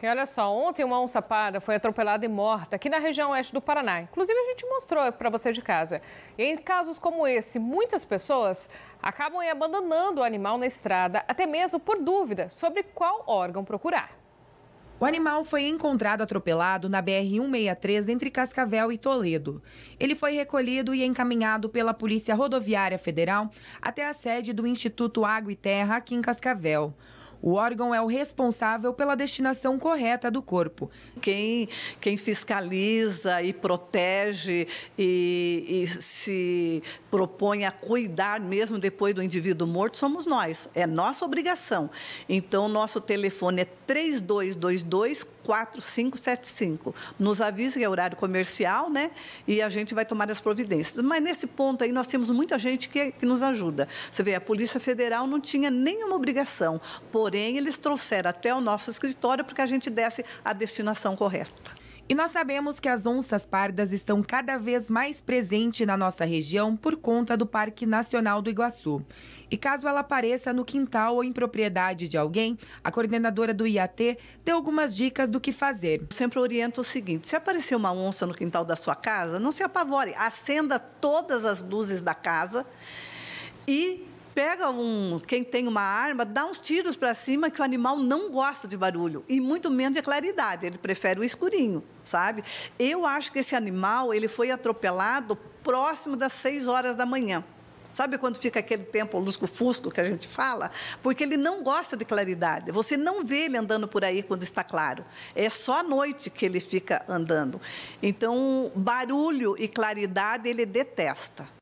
E olha só, ontem uma onça parda foi atropelada e morta aqui na região oeste do Paraná. Inclusive a gente mostrou para você de casa. E em casos como esse, muitas pessoas acabam abandonando o animal na estrada, até mesmo por dúvida sobre qual órgão procurar. O animal foi encontrado atropelado na BR-163 entre Cascavel e Toledo. Ele foi recolhido e encaminhado pela Polícia Rodoviária Federal até a sede do Instituto Água e Terra aqui em Cascavel. O órgão é o responsável pela destinação correta do corpo. Quem, quem fiscaliza e protege e, e se propõe a cuidar mesmo depois do indivíduo morto somos nós. É nossa obrigação. Então, nosso telefone é 3222 4575. Nos avise que é horário comercial, né? E a gente vai tomar as providências. Mas nesse ponto aí nós temos muita gente que, que nos ajuda. Você vê, a Polícia Federal não tinha nenhuma obrigação, porém eles trouxeram até o nosso escritório para que a gente desse a destinação correta. E nós sabemos que as onças pardas estão cada vez mais presentes na nossa região por conta do Parque Nacional do Iguaçu. E caso ela apareça no quintal ou em propriedade de alguém, a coordenadora do IAT deu algumas dicas do que fazer. Eu sempre oriento o seguinte: se aparecer uma onça no quintal da sua casa, não se apavore, acenda todas as luzes da casa e pega um, quem tem uma arma, dá uns tiros para cima que o animal não gosta de barulho e muito menos de claridade, ele prefere o escurinho, sabe? Eu acho que esse animal, ele foi atropelado próximo das 6 horas da manhã. Sabe quando fica aquele tempo lusco-fusco que a gente fala? Porque ele não gosta de claridade. Você não vê ele andando por aí quando está claro. É só à noite que ele fica andando. Então, barulho e claridade ele detesta.